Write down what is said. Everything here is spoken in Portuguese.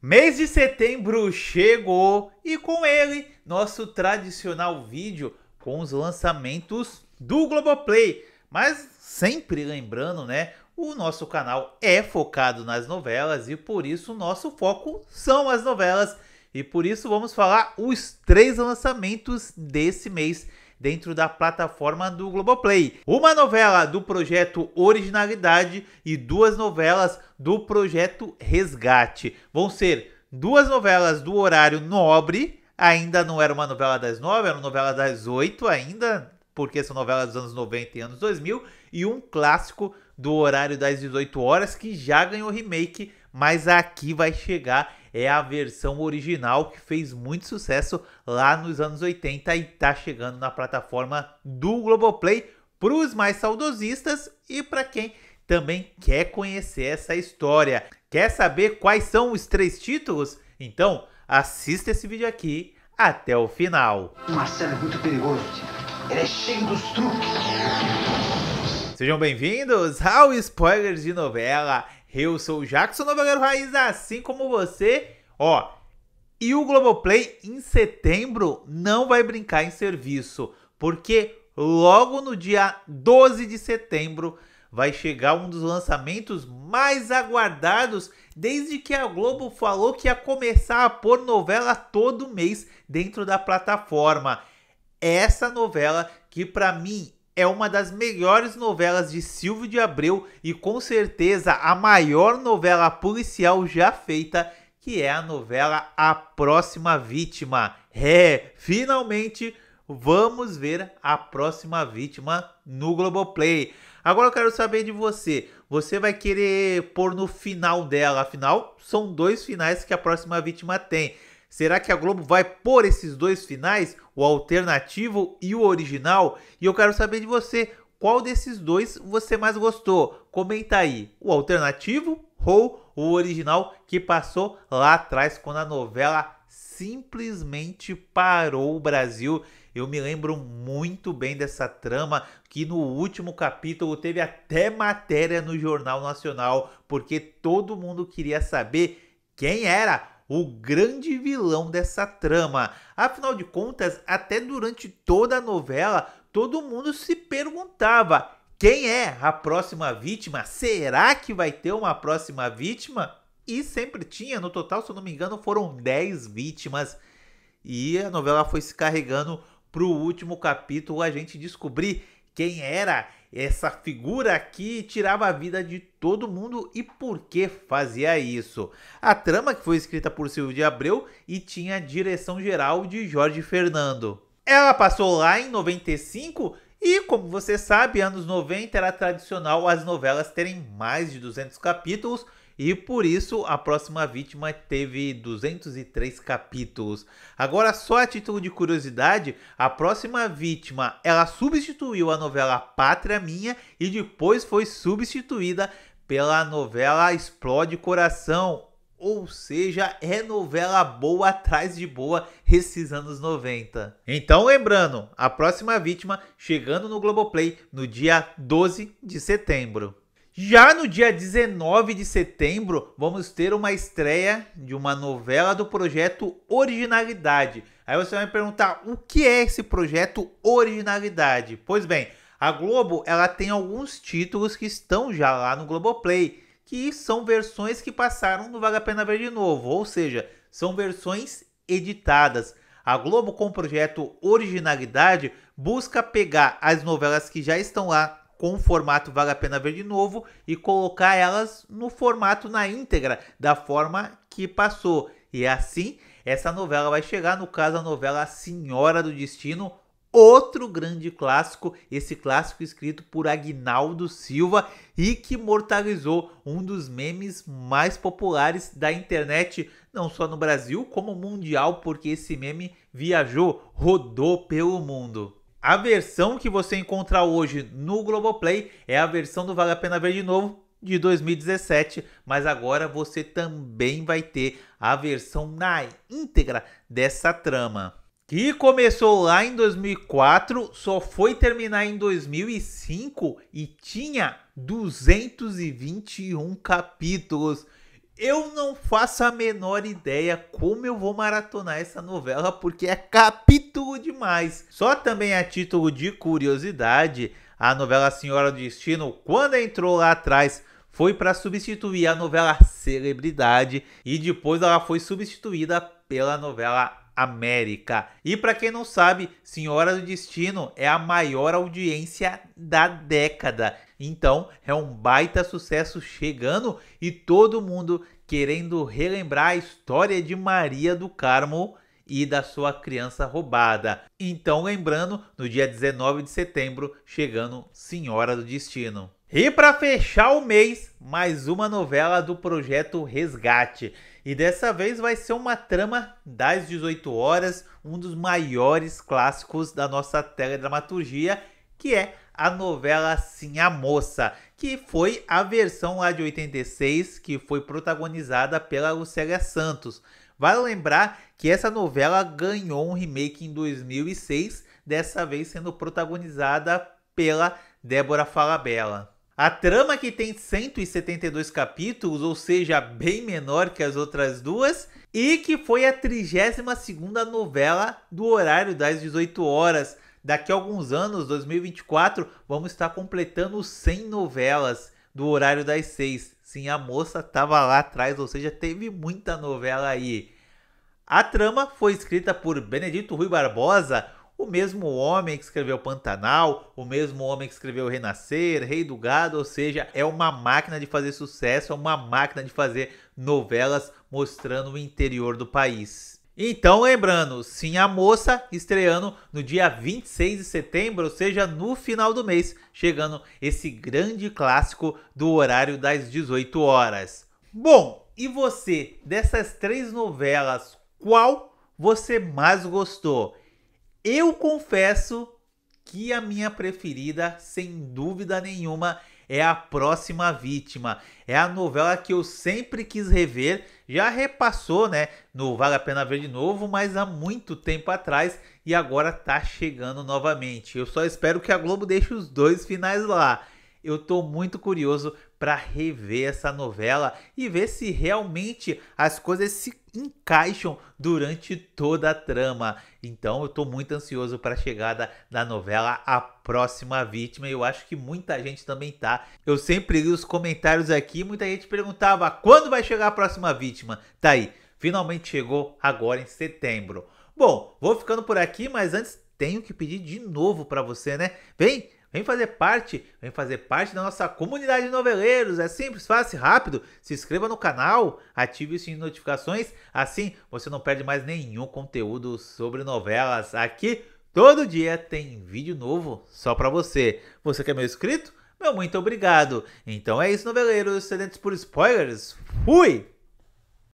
Mês de setembro chegou e com ele nosso tradicional vídeo com os lançamentos do Globoplay. Mas sempre lembrando, né? O nosso canal é focado nas novelas e por isso o nosso foco são as novelas. E por isso vamos falar os três lançamentos desse mês dentro da plataforma do Globoplay. Uma novela do projeto Originalidade e duas novelas do projeto Resgate. Vão ser duas novelas do horário nobre. Ainda não era uma novela das nove, era uma novela das oito ainda, porque são novelas dos anos 90 e anos 2000, e um clássico do horário das 18 horas que já ganhou remake, mas aqui vai chegar é a versão original que fez muito sucesso lá nos anos 80 e está chegando na plataforma do Globoplay para os mais saudosistas e para quem também quer conhecer essa história. Quer saber quais são os três títulos? Então, assista esse vídeo aqui até o final. O Marcelo é muito perigoso, ele é cheio dos truques. Sejam bem-vindos ao Spoilers de Novela. Eu sou o Jackson Noveleiro Raiz, assim como você. Ó, e o Globoplay em setembro não vai brincar em serviço, porque logo no dia 12 de setembro vai chegar um dos lançamentos mais aguardados desde que a Globo falou que ia começar a pôr novela todo mês dentro da plataforma. Essa novela que para mim é uma das melhores novelas de Silvio de Abreu e com certeza a maior novela policial já feita, que é a novela A Próxima Vítima. É, finalmente vamos ver a próxima vítima no Globoplay. Agora eu quero saber de você. Você vai querer pôr no final dela? Afinal, são dois finais que a próxima vítima tem. Será que a Globo vai pôr esses dois finais, o alternativo e o original? E eu quero saber de você, qual desses dois você mais gostou? Comenta aí, o alternativo ou o original que passou lá atrás quando a novela simplesmente parou o Brasil. Eu me lembro muito bem dessa trama que no último capítulo teve até matéria no Jornal Nacional, porque todo mundo queria saber quem era o grande vilão dessa trama. Afinal de contas, até durante toda a novela, todo mundo se perguntava quem é a próxima vítima? Será que vai ter uma próxima vítima? E sempre tinha, no total, se eu não me engano, foram 10 vítimas. E a novela foi se carregando para o último capítulo a gente descobrir quem era essa figura que tirava a vida de todo mundo e por que fazia isso. A trama que foi escrita por Silvio de Abreu e tinha a direção geral de Jorge Fernando. Ela passou lá em 95 e, como você sabe, anos 90 era tradicional as novelas terem mais de 200 capítulos, e por isso a próxima vítima teve 203 capítulos. Agora, só a título de curiosidade, a próxima vítima ela substituiu a novela Pátria Minha e depois foi substituída pela novela Explode Coração, ou seja, é novela boa atrás de boa esses anos 90. Então, lembrando, a próxima vítima chegando no Globoplay no dia 12 de setembro. Já no dia 19 de setembro, vamos ter uma estreia de uma novela do projeto Originalidade. Aí você vai me perguntar o que é esse projeto Originalidade? Pois bem, a Globo ela tem alguns títulos que estão já lá no Globoplay, que são versões que passaram no Vale a Pena Ver de Novo, ou seja, são versões editadas. A Globo, com o projeto Originalidade, busca pegar as novelas que já estão lá com o formato Vale a Pena Ver de Novo e colocar elas no formato na íntegra, da forma que passou. E é assim, essa novela vai chegar, no caso, a novela Senhora do Destino, outro grande clássico, esse clássico escrito por Agnaldo Silva e que mortalizou um dos memes mais populares da internet, não só no Brasil, como mundial, porque esse meme viajou, rodou pelo mundo a versão que você encontra hoje no Globoplay é a versão do Vale a Pena Ver de Novo de 2017, mas agora você também vai ter a versão na íntegra dessa trama. Que começou lá em 2004, só foi terminar em 2005 e tinha 221 capítulos. Eu não faço a menor ideia como eu vou maratonar essa novela, porque é capítulo demais. Só também a título de curiosidade, a novela Senhora do Destino, quando entrou lá atrás, foi para substituir a novela Celebridade e depois ela foi substituída pela novela América. E para quem não sabe, Senhora do Destino é a maior audiência da década. Então, é um baita sucesso chegando e todo mundo querendo relembrar a história de Maria do Carmo e da sua criança roubada. Então, lembrando, no dia 19 de setembro, chegando Senhora do Destino. E para fechar o mês, mais uma novela do projeto Resgate. E dessa vez vai ser uma trama das 18 horas, um dos maiores clássicos da nossa teledramaturgia, que é a novela Sim a Moça, que foi a versão lá de 86 que foi protagonizada pela Lucélia Santos. Vale lembrar que essa novela ganhou um remake em 2006, dessa vez sendo protagonizada pela Débora Falabella. A trama que tem 172 capítulos, ou seja, bem menor que as outras duas, e que foi a 32ª novela do horário das 18 horas. Daqui a alguns anos, 2024, vamos estar completando 100 novelas do horário das 6. Sim, a moça estava lá atrás, ou seja, teve muita novela aí. A trama foi escrita por Benedito Rui Barbosa, o mesmo homem que escreveu Pantanal, o mesmo homem que escreveu Renascer, Rei do Gado, ou seja, é uma máquina de fazer sucesso, é uma máquina de fazer novelas mostrando o interior do país. Então, lembrando, Sim a Moça estreando no dia 26 de setembro, ou seja, no final do mês, chegando esse grande clássico do horário das 18 horas. Bom, e você, dessas três novelas, qual você mais gostou? Eu confesso que a minha preferida, sem dúvida nenhuma, é a próxima vítima. É a novela que eu sempre quis rever, já repassou, né? No Vale a Pena Ver de novo, mas há muito tempo atrás e agora tá chegando novamente. Eu só espero que a Globo deixe os dois finais lá. Eu tô muito curioso para rever essa novela e ver se realmente as coisas se encaixam durante toda a trama. Então eu estou muito ansioso para a chegada da novela A Próxima Vítima. Eu acho que muita gente também tá. Eu sempre li os comentários aqui, muita gente perguntava quando vai chegar a próxima vítima. Tá aí, finalmente chegou agora em setembro. Bom, vou ficando por aqui, mas antes tenho que pedir de novo para você, né? Vem Vem fazer parte, vem fazer parte da nossa comunidade de noveleiros. É simples, fácil, rápido. Se inscreva no canal, ative o sininho de notificações, assim você não perde mais nenhum conteúdo sobre novelas. Aqui todo dia tem vídeo novo só para você. Você que é meu inscrito? Meu muito obrigado. Então é isso, noveleiros, excelentes por spoilers. Fui.